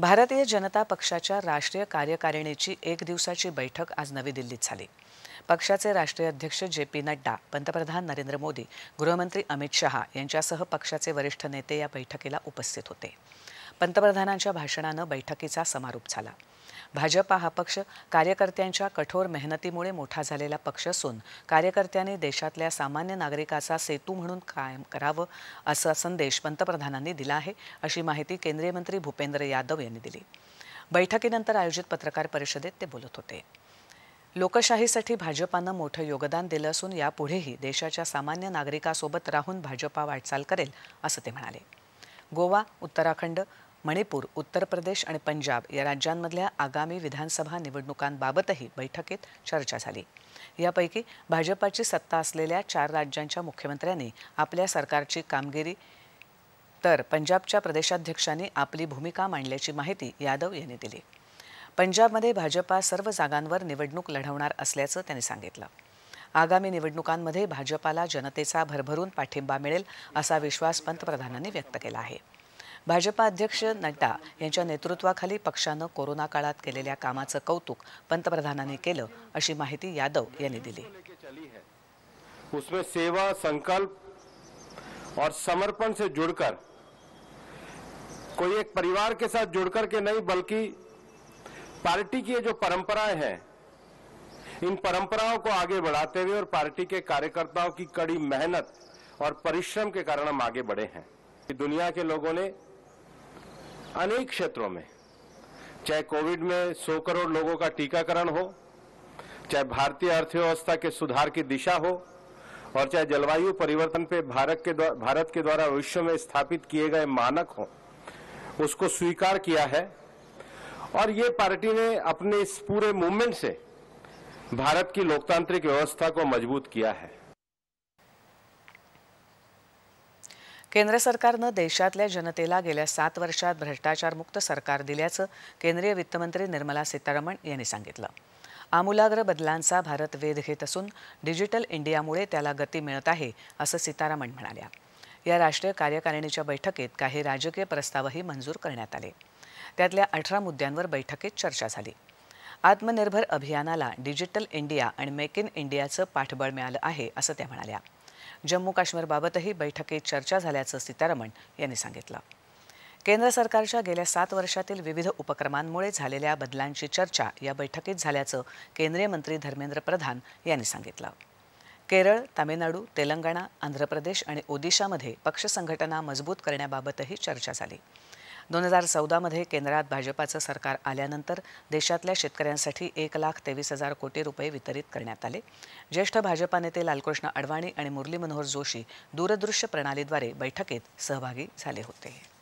भारतीय जनता पक्षाच्या राष्ट्रीय कार्यकारिणीची एक दिवसाची बैठक आज नवी दिल्लीत झाली पक्षाचे राष्ट्रीय अध्यक्ष जे पी नड्डा पंतप्रधान नरेंद्र मोदी गृहमंत्री अमित शहा यांच्यासह पक्षाचे वरिष्ठ नेते या बैठकीला उपस्थित होते पंतप्रधानांच्या भाषणानं बैठकीचा समारोप झाला भाजपा हा पक्ष कार्यकर्त्यांच्या कठोर मेहनतीमुळे मोठा झालेला पक्ष असून कार्यकर्त्यांनी देशातल्या सामान्य नागरिकाचा सेतू म्हणून कायम करावं असा संदेश पंतप्रधानांनी दिला आहे अशी माहिती केंद्रीय मंत्री भूपेंद्र यादव यांनी दिली बैठकीनंतर आयोजित पत्रकार परिषदेत ते बोलत होते लोकशाहीसाठी भाजपानं मोठं योगदान दिलं असून यापुढेही देशाच्या सामान्य नागरिकासोबत राहून भाजपा वाटचाल करेल असं ते म्हणाले गोवा उत्तराखंड मणिपूर उत्तर प्रदेश आणि पंजाब या राज्यांमधल्या आगामी विधानसभा निवडणुकांबाबतही बैठकीत चर्चा झाली यापैकी भाजपाची सत्ता असलेल्या चार राज्यांच्या मुख्यमंत्र्यांनी आपल्या सरकारची कामगिरी तर पंजाबच्या प्रदेशाध्यक्षांनी आपली भूमिका मांडल्याची माहिती यादव यांनी दिली पंजाबमध्ये भाजपा सर्व जागांवर निवडणूक लढवणार असल्याचं त्यांनी सांगितलं आगामी निवडणुकांमध्ये भाजपाला जनतेचा भरभरून पाठिंबा मिळेल असा विश्वास पंतप्रधानांनी व्यक्त केला आहे भाजपा अध्यक्ष नड्डा यांच्या नेतृत्वाखाली पक्षानं कोरोना काळात केलेल्या कामाचं कौतुक पंतप्रधानांनी केलं अशी माहिती यादव यांनी दिली उसमें सेवा संकल्प और समर्पण से जुड़कर कोई एक परिवार के साथ जुड़कर के नहीं बल्कि पार्टी की जो परंपराएं हैं इन परंपराओं को आगे बढ़ाते हुए और पार्टी के कार्यकर्ताओं की कड़ी मेहनत और परिश्रम के कारण हम आगे बढ़े हैं दुनिया के लोगों ने अनेक क्षेत्रों में चाहे कोविड में 100 करोड़ लोगों का टीकाकरण हो चाहे भारतीय अर्थव्यवस्था के सुधार की दिशा हो और चाहे जलवायु परिवर्तन पे भारत के भारत के द्वारा विश्व में स्थापित किए गए मानक हो उसको स्वीकार किया है और ये पार्टी ने अपने इस पूरे मूवमेंट से भारत की लोकतांत्रिक व्यवस्था को मजबूत किया है केंद्र सरकारनं देशातल्या जनतेला गेल्या सात वर्षात भ्रष्टाचारमुक्त सरकार दिल्याचं केंद्रीय वित्तमंत्री निर्मला सीतारामन यांनी सांगितलं आमूलाग्र बदलांचा भारत वेध घेत असून डिजिटल इंडियामुळे त्याला गती मिळत आहे असं सीतारामन म्हणाल्या या राष्ट्रीय कार्यकारिणीच्या बैठकीत काही राजकीय प्रस्तावही मंजूर करण्यात आले त्यातल्या अठरा मुद्द्यांवर बैठकीत चर्चा झाली आत्मनिर्भर अभियानाला डिजिटल इंडिया आणि मेक इन इंडियाचं पाठबळ मिळालं आहे असं त्या म्हणाल्या जम्मू काश्मीरबाबतही बैठकीत चर्चा झाल्याचं सीतारामन यांनी सांगितलं केंद्र सरकारच्या गेल्या सात वर्षातील विविध उपक्रमांमुळे झालेल्या बदलांची चर्चा या बैठकीत झाल्याचं केंद्रीय मंत्री धर्मेंद्र प्रधान यांनी सांगितलं केरळ तामिळनाडू तेलंगणा आंध्र प्रदेश आणि ओदिशामध्ये पक्ष संघटना मजबूत करण्याबाबतही चर्चा झाली दोन हजार चौदामध्ये केंद्रात भाजपाचं सरकार आल्यानंतर देशातल्या शेतकऱ्यांसाठी एक लाख तेवीस हजार कोटी रुपये वितरित करण्यात आले ज्येष्ठ भाजपा नेते लालकृष्ण अडवाणी आणि मुरली मनोहर जोशी दूरदृश्य प्रणालीद्वारे बैठकीत सहभागी झाले होते